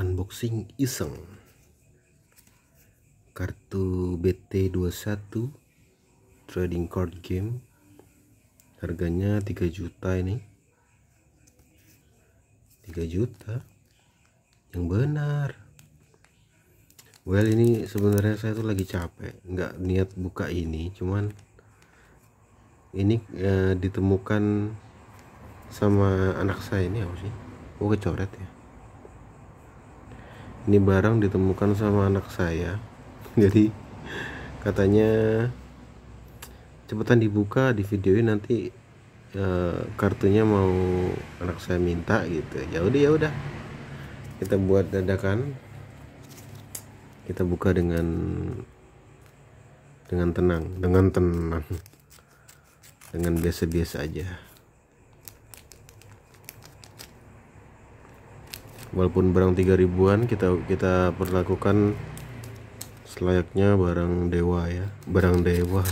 unboxing iseng kartu BT21 trading card game harganya 3 juta ini 3 juta yang benar well ini sebenarnya saya tuh lagi capek nggak niat buka ini cuman ini eh, ditemukan sama anak saya ini apa sih oh kecoret ya ini barang ditemukan sama anak saya jadi katanya cepetan dibuka di video ini nanti e, kartunya mau anak saya minta gitu ya udah ya udah kita buat dadakan kita buka dengan dengan tenang dengan tenang dengan biasa-biasa aja walaupun barang tiga ribuan kita kita perlakukan selayaknya barang dewa ya barang dewa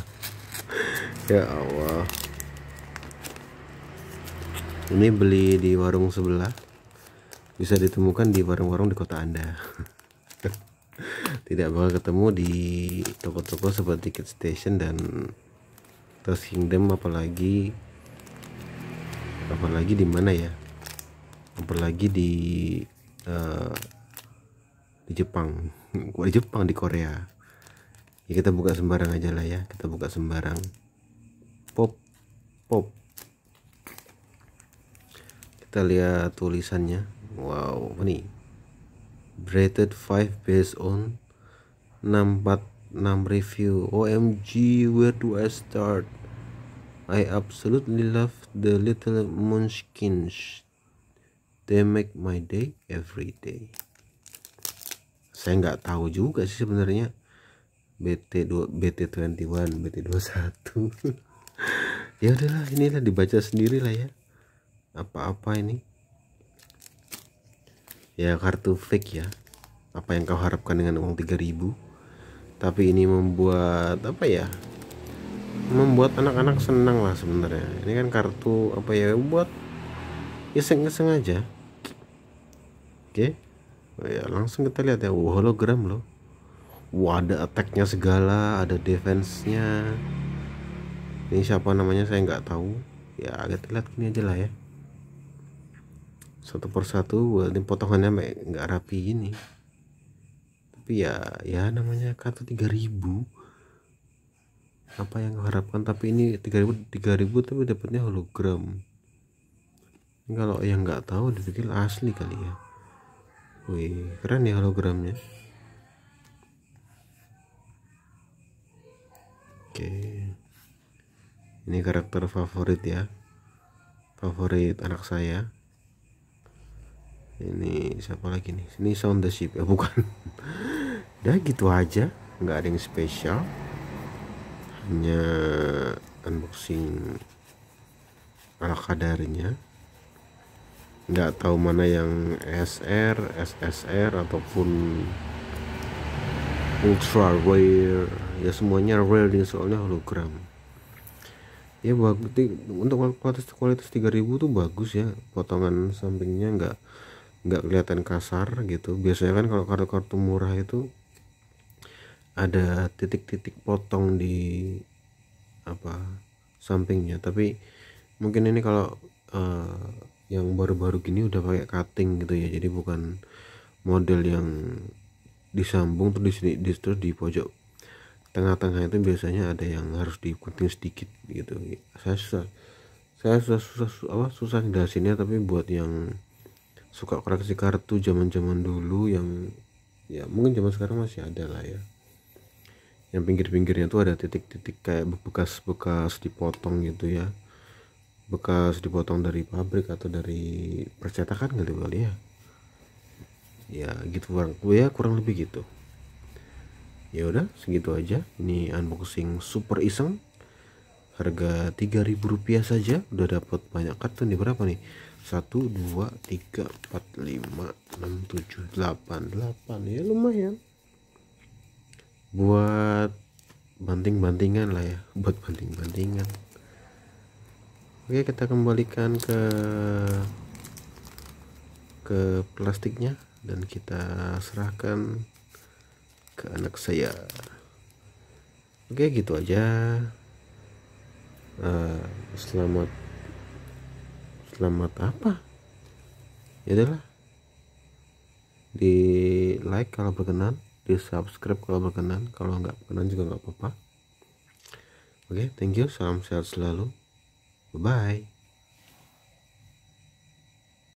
ya Allah ini beli di warung sebelah bisa ditemukan di warung-warung di kota anda tidak bakal ketemu di toko-toko seperti Kid Station dan Toast Kingdom apalagi apalagi di mana ya apalagi di uh, di Jepang di Jepang di Korea ya kita buka sembarang aja lah ya kita buka sembarang pop pop kita lihat tulisannya wow ini rated 5 based on 646 review OMG where do I start I absolutely love the little munchkins they make my day every day saya nggak tahu juga sih sebenarnya BT2 BT21 BT21 ya udahlah inilah dibaca sendiri lah ya apa-apa ini ya kartu fake ya apa yang kau harapkan dengan uang 3000 tapi ini membuat apa ya membuat anak-anak senang lah sebenarnya ini kan kartu apa ya buat iseng-iseng aja oke oh ya langsung kita lihat ya wow, hologram loh Wah ada attacknya segala ada defense nya ini siapa namanya saya nggak tahu ya agak lihat ini aja lah ya satu persatu ini potongannya nggak rapi ini. tapi ya ya namanya kartu 3000 apa yang harapkan tapi ini 3000 3000 tapi dapatnya hologram kalau yang nggak tahu dipikir asli kali ya Wih, keren ya hologramnya. Oke. Ini karakter favorit ya. Favorit anak saya. Ini siapa lagi nih? Ini Sound the Ship. Ya bukan. Udah gitu aja, nggak ada yang spesial. Hanya unboxing ala kadarnya nggak tahu mana yang SR, SSR ataupun ultra rare ya semuanya rare nih soalnya hologram ya bagus untuk kualitas kualitas 3000 tuh bagus ya potongan sampingnya nggak nggak kelihatan kasar gitu biasanya kan kalau kartu-kartu murah itu ada titik-titik potong di apa sampingnya tapi mungkin ini kalau uh, yang baru-baru gini udah pakai cutting gitu ya jadi bukan model yang disambung tuh di sini di situ di pojok tengah-tengah itu biasanya ada yang harus dikuting sedikit gitu saya susah saya susah susah apa susah di sini tapi buat yang suka koleksi kartu zaman-zaman dulu yang ya mungkin zaman sekarang masih ada lah ya yang pinggir-pinggirnya tuh ada titik-titik kayak bekas-bekas dipotong gitu ya bekas dipotong dari pabrik atau dari percetakan kali gitu kali ya ya gitu kurang ya kurang lebih gitu ya udah segitu aja ini unboxing super iseng harga tiga ribu rupiah saja udah dapat banyak kartu nih berapa nih Satu dua tiga empat lima enam tujuh delapan delapan ya lumayan buat banting-bantingan lah ya buat banting-bantingan oke kita kembalikan ke ke plastiknya dan kita serahkan ke anak saya oke gitu aja uh, selamat selamat apa ya adalah di like kalau berkenan di subscribe kalau berkenan kalau nggak berkenan juga nggak apa-apa oke okay, thank you salam sehat selalu Bye-bye.